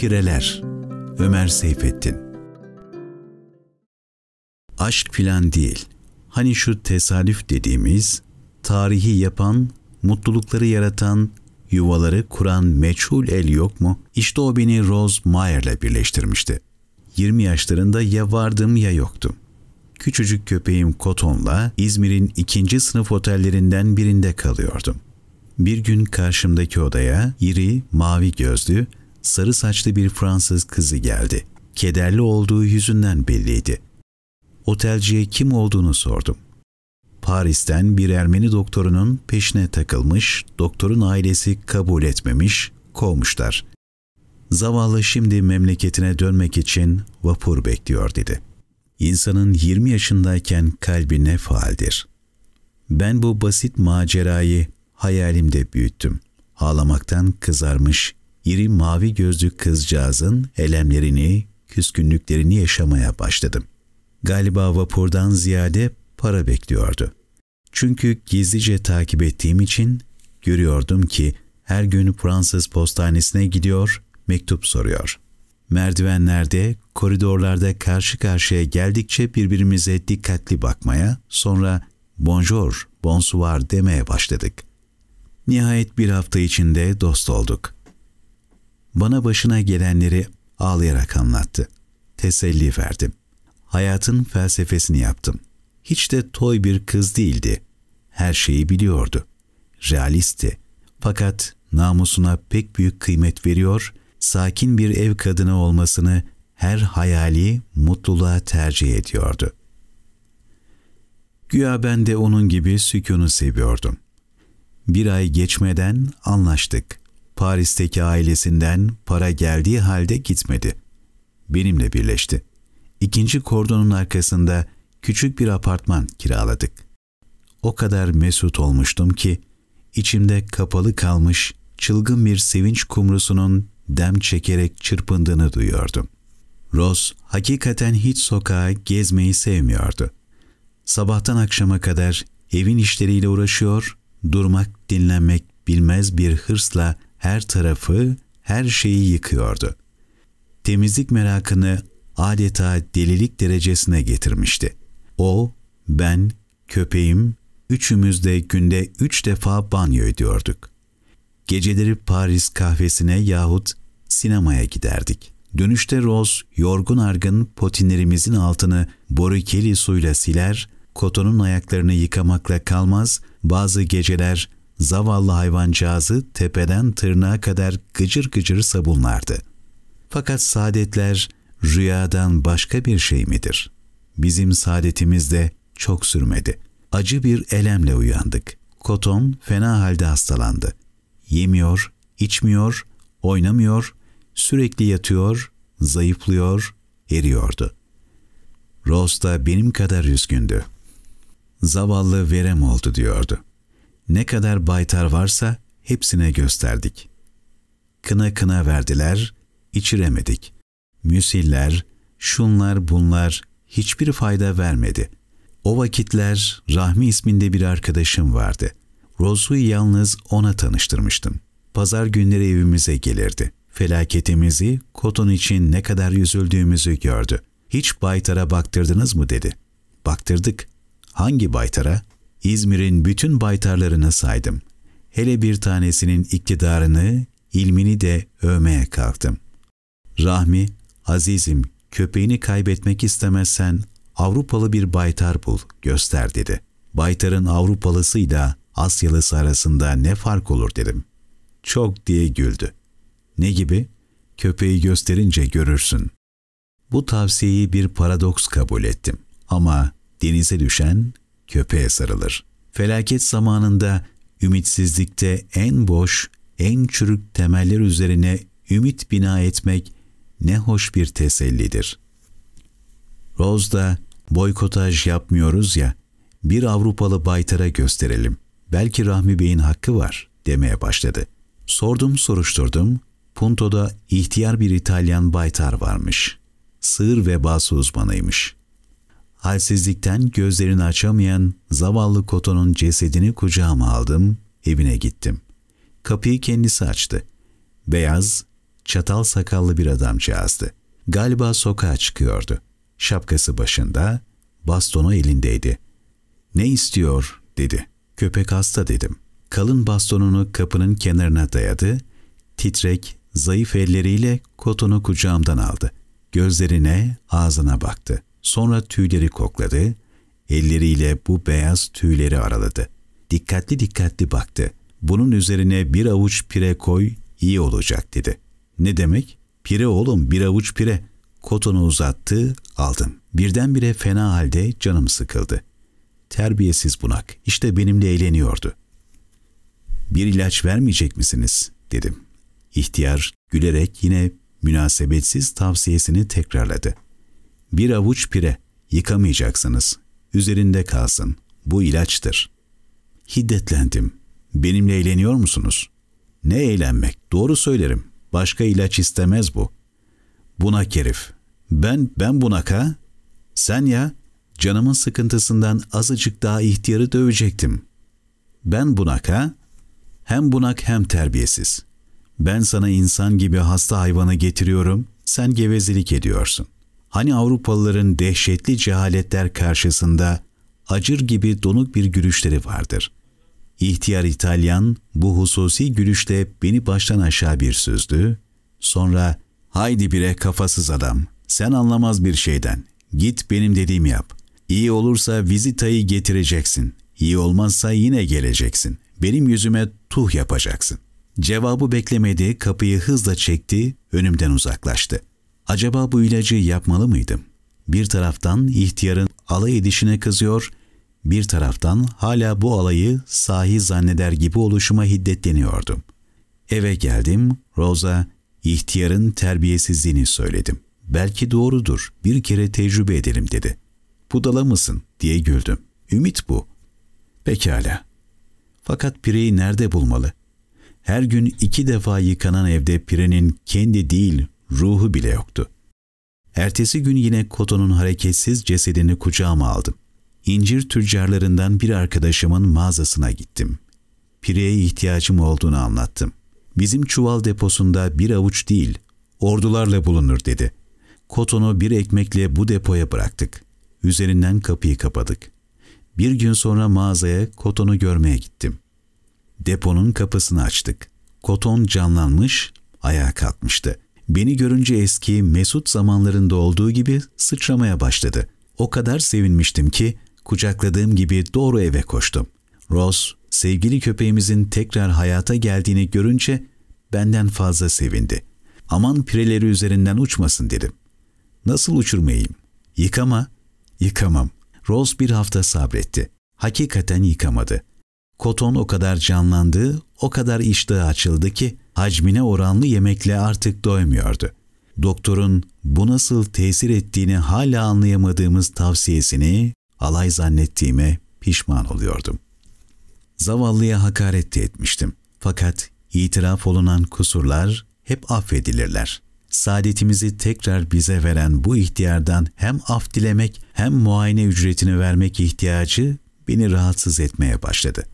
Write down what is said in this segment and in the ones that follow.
Pireler Ömer Seyfettin Aşk filan değil. Hani şu tesadüf dediğimiz, tarihi yapan, mutlulukları yaratan, yuvaları kuran meçhul el yok mu? İşte o beni Rose Meyerle birleştirmişti. 20 yaşlarında ya vardım ya yoktum. Küçücük köpeğim Koton'la İzmir'in ikinci sınıf otellerinden birinde kalıyordum. Bir gün karşımdaki odaya iri, mavi gözlü, sarı saçlı bir Fransız kızı geldi. Kederli olduğu yüzünden belliydi. Otelciye kim olduğunu sordum. Paris'ten bir Ermeni doktorunun peşine takılmış, doktorun ailesi kabul etmemiş, kovmuşlar. Zavallı şimdi memleketine dönmek için vapur bekliyor dedi. İnsanın 20 yaşındayken kalbi ne faaldir. Ben bu basit macerayı hayalimde büyüttüm. Ağlamaktan kızarmış, iri mavi gözlü kızcağızın elemlerini, küskünlüklerini yaşamaya başladım. Galiba vapurdan ziyade para bekliyordu. Çünkü gizlice takip ettiğim için görüyordum ki her gün Fransız postanesine gidiyor, mektup soruyor. Merdivenlerde, koridorlarda karşı karşıya geldikçe birbirimize dikkatli bakmaya, sonra bonjour, bonsoir demeye başladık. Nihayet bir hafta içinde dost olduk. Bana başına gelenleri ağlayarak anlattı. Teselli verdim. Hayatın felsefesini yaptım. Hiç de toy bir kız değildi. Her şeyi biliyordu. Realistti. Fakat namusuna pek büyük kıymet veriyor, sakin bir ev kadını olmasını her hayali mutluluğa tercih ediyordu. Güya ben de onun gibi sükunu seviyordum. Bir ay geçmeden anlaştık. Paris'teki ailesinden para geldiği halde gitmedi. Benimle birleşti. İkinci kordonun arkasında küçük bir apartman kiraladık. O kadar mesut olmuştum ki içimde kapalı kalmış çılgın bir sevinç kumrusunun dem çekerek çırpındığını duyuyordum. Rose hakikaten hiç sokağa gezmeyi sevmiyordu. Sabahtan akşama kadar evin işleriyle uğraşıyor, durmak, dinlenmek bilmez bir hırsla her tarafı, her şeyi yıkıyordu. Temizlik merakını adeta delilik derecesine getirmişti. O, ben, köpeğim, üçümüz de günde üç defa banyo ediyorduk. Geceleri Paris kahvesine yahut sinemaya giderdik. Dönüşte Rose yorgun argın potinlerimizin altını borikeli suyla siler, kotonun ayaklarını yıkamakla kalmaz, bazı geceler zavallı hayvancağızı tepeden tırnağa kadar gıcır gıcır sabunlardı. Fakat saadetler rüyadan başka bir şey midir? Bizim saadetimiz de çok sürmedi. Acı bir elemle uyandık. Koton fena halde hastalandı. Yemiyor, içmiyor, oynamıyor, sürekli yatıyor, zayıflıyor, eriyordu. Rose da benim kadar üzgündü. Zavallı verem oldu diyordu. Ne kadar baytar varsa hepsine gösterdik. Kına kına verdiler, içiremedik. Müsiller, şunlar bunlar hiçbir fayda vermedi. O vakitler Rahmi isminde bir arkadaşım vardı. Rozu'yu yalnız ona tanıştırmıştım. Pazar günleri evimize gelirdi. Felaketimizi, Koton için ne kadar yüzüldüğümüzü gördü. Hiç Baytar'a baktırdınız mı dedi. Baktırdık. Hangi Baytar'a? İzmir'in bütün baytarlarını saydım. Hele bir tanesinin iktidarını, ilmini de övmeye kalktım. Rahmi, azizim köpeğini kaybetmek istemezsen Avrupalı bir baytar bul, göster dedi. Baytarın Avrupalısıyla Asyalısı arasında ne fark olur dedim. Çok diye güldü. Ne gibi? Köpeği gösterince görürsün. Bu tavsiyeyi bir paradoks kabul ettim. Ama denize düşen köpeğe sarılır. Felaket zamanında ümitsizlikte en boş, en çürük temeller üzerine ümit bina etmek ne hoş bir tesellidir. da boykotaj yapmıyoruz ya, bir Avrupalı baytara gösterelim. Belki Rahmi Bey'in hakkı var demeye başladı. Sordum soruşturdum, Punto'da ihtiyar bir İtalyan baytar varmış. Sığır vebası uzmanıymış. Halsizlikten gözlerini açamayan zavallı Koto'nun cesedini kucağıma aldım, evine gittim. Kapıyı kendisi açtı. Beyaz, çatal sakallı bir adamcağızdı. Galiba sokağa çıkıyordu. Şapkası başında, bastonu elindeydi. ''Ne istiyor?'' dedi. ''Köpek hasta'' dedim. Kalın bastonunu kapının kenarına dayadı. Titrek, zayıf elleriyle kotonu kucağımdan aldı. Gözlerine, ağzına baktı. Sonra tüyleri kokladı, elleriyle bu beyaz tüyleri araladı. Dikkatli dikkatli baktı. Bunun üzerine bir avuç pire koy, iyi olacak dedi. Ne demek? Pire oğlum, bir avuç pire. Kotonu uzattı, aldım. Birdenbire fena halde canım sıkıldı. Terbiyesiz bunak, işte benimle eğleniyordu. Bir ilaç vermeyecek misiniz? dedim. İhtiyar gülerek yine münasebetsiz tavsiyesini tekrarladı.'' Bir avuç pire, yıkamayacaksınız. Üzerinde kalsın, bu ilaçtır. Hiddetlendim. Benimle eğleniyor musunuz? Ne eğlenmek, doğru söylerim. Başka ilaç istemez bu. Buna kerif. Ben, ben bunak ha? Sen ya, canımın sıkıntısından azıcık daha ihtiyarı dövecektim. Ben bunak ha? Hem bunak hem terbiyesiz. Ben sana insan gibi hasta hayvanı getiriyorum, sen gevezelik ediyorsun. Hani Avrupalıların dehşetli cehaletler karşısında acır gibi donuk bir gülüşleri vardır. İhtiyar İtalyan bu hususi gülüşte beni baştan aşağı bir süzdü. Sonra haydi bire kafasız adam sen anlamaz bir şeyden git benim dediğim yap. İyi olursa vizitayı getireceksin. İyi olmazsa yine geleceksin. Benim yüzüme tuh yapacaksın. Cevabı beklemedi, kapıyı hızla çekti, önümden uzaklaştı.'' Acaba bu ilacı yapmalı mıydım? Bir taraftan ihtiyarın alay edişine kızıyor, bir taraftan hala bu alayı sahi zanneder gibi oluşuma hiddetleniyordum. Eve geldim, Rosa, ihtiyarın terbiyesizliğini söyledim. Belki doğrudur, bir kere tecrübe edelim dedi. Budala mısın diye güldüm. Ümit bu. Pekala. Fakat pireyi nerede bulmalı? Her gün iki defa yıkanan evde pirenin kendi değil, ruhu bile yoktu. Ertesi gün yine Koto'nun hareketsiz cesedini kucağıma aldım. İncir tüccarlarından bir arkadaşımın mağazasına gittim. Pireye ihtiyacım olduğunu anlattım. Bizim çuval deposunda bir avuç değil, ordularla bulunur dedi. Koton'u bir ekmekle bu depoya bıraktık. Üzerinden kapıyı kapadık. Bir gün sonra mağazaya Koton'u görmeye gittim. Deponun kapısını açtık. Koton canlanmış, ayağa kalkmıştı. Beni görünce eski, mesut zamanlarında olduğu gibi sıçramaya başladı. O kadar sevinmiştim ki kucakladığım gibi doğru eve koştum. Rose, sevgili köpeğimizin tekrar hayata geldiğini görünce benden fazla sevindi. Aman pireleri üzerinden uçmasın dedim. Nasıl uçurmayayım? Yıkama. Yıkamam. Rose bir hafta sabretti. Hakikaten yıkamadı. Koton o kadar canlandı, o kadar iştahı açıldı ki hacmine oranlı yemekle artık doymuyordu. Doktorun bu nasıl tesir ettiğini hala anlayamadığımız tavsiyesini alay zannettiğime pişman oluyordum. Zavallıya hakaret de etmiştim. Fakat itiraf olunan kusurlar hep affedilirler. Saadetimizi tekrar bize veren bu ihtiyardan hem af dilemek hem muayene ücretini vermek ihtiyacı beni rahatsız etmeye başladı.''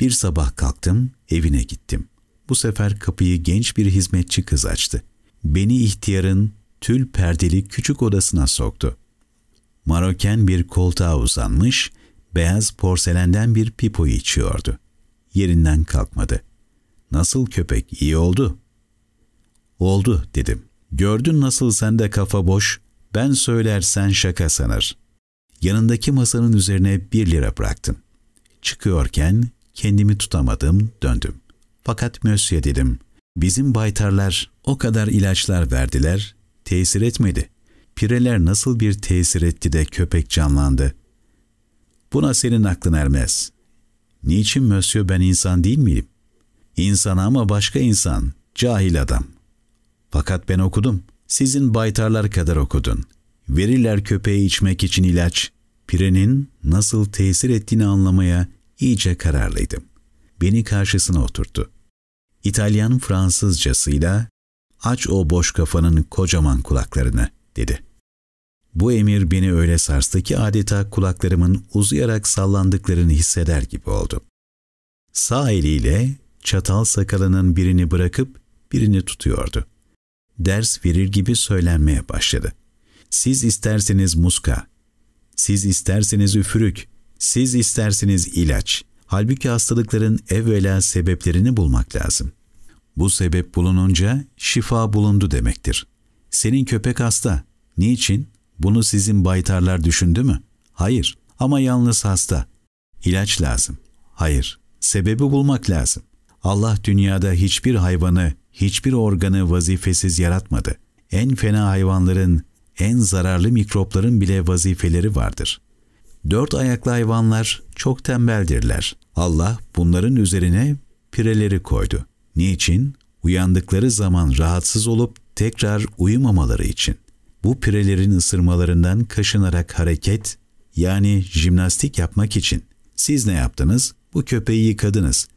Bir sabah kalktım, evine gittim. Bu sefer kapıyı genç bir hizmetçi kız açtı. Beni ihtiyarın tül perdeli küçük odasına soktu. Maroken bir koltuğa uzanmış, beyaz porselenden bir pipo içiyordu. Yerinden kalkmadı. ''Nasıl köpek, iyi oldu?'' ''Oldu'' dedim. ''Gördün nasıl sende kafa boş, ben söylersen şaka sanır.'' Yanındaki masanın üzerine bir lira bıraktım. Çıkıyorken Kendimi tutamadım, döndüm. Fakat Mösyö dedim, bizim baytarlar o kadar ilaçlar verdiler, tesir etmedi. Pireler nasıl bir tesir etti de köpek canlandı. Buna senin aklın ermez. Niçin Mösyö ben insan değil miyim? İnsan ama başka insan, cahil adam. Fakat ben okudum, sizin baytarlar kadar okudun. Verirler köpeği içmek için ilaç, pirenin nasıl tesir ettiğini anlamaya İyice kararlıydım. Beni karşısına oturttu. İtalyan Fransızcasıyla aç o boş kafanın kocaman kulaklarını dedi. Bu emir beni öyle sarstı ki adeta kulaklarımın uzayarak sallandıklarını hisseder gibi oldum. Sağ eliyle çatal sakalının birini bırakıp birini tutuyordu. Ders verir gibi söylenmeye başladı. Siz isterseniz muska, siz isterseniz üfürük, siz istersiniz ilaç. Halbuki hastalıkların evvela sebeplerini bulmak lazım. Bu sebep bulununca şifa bulundu demektir. Senin köpek hasta. Niçin? Bunu sizin baytarlar düşündü mü? Hayır. Ama yalnız hasta. İlaç lazım. Hayır. Sebebi bulmak lazım. Allah dünyada hiçbir hayvanı, hiçbir organı vazifesiz yaratmadı. En fena hayvanların, en zararlı mikropların bile vazifeleri vardır.'' Dört ayaklı hayvanlar çok tembeldirler. Allah bunların üzerine pireleri koydu. Niçin? Uyandıkları zaman rahatsız olup tekrar uyumamaları için. Bu pirelerin ısırmalarından kaşınarak hareket yani jimnastik yapmak için. Siz ne yaptınız? Bu köpeği yıkadınız.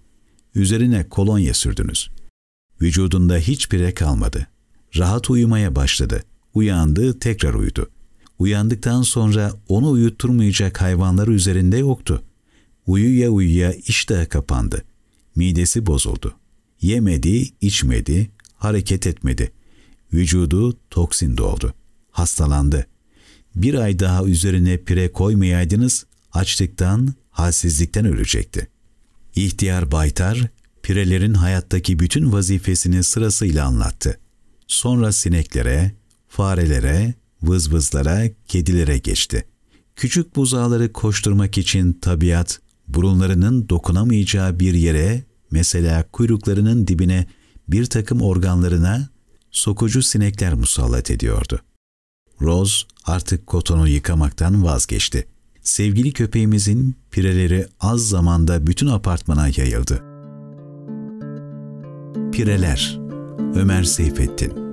Üzerine kolonya sürdünüz. Vücudunda hiç pire kalmadı. Rahat uyumaya başladı. Uyandı, tekrar uyudu uyandıktan sonra onu uyutturmayacak hayvanları üzerinde yoktu. Uyuya uyuya iştahı kapandı. Midesi bozuldu. Yemedi, içmedi, hareket etmedi. Vücudu toksin doldu. Hastalandı. Bir ay daha üzerine pire koymayaydınız, açlıktan, halsizlikten ölecekti. İhtiyar Baytar, pirelerin hayattaki bütün vazifesini sırasıyla anlattı. Sonra sineklere, farelere, vızvızlara, kedilere geçti. Küçük buzağları koşturmak için tabiat, burunlarının dokunamayacağı bir yere, mesela kuyruklarının dibine, bir takım organlarına sokucu sinekler musallat ediyordu. Rose artık kotonu yıkamaktan vazgeçti. Sevgili köpeğimizin pireleri az zamanda bütün apartmana yayıldı. Pireler Ömer Seyfettin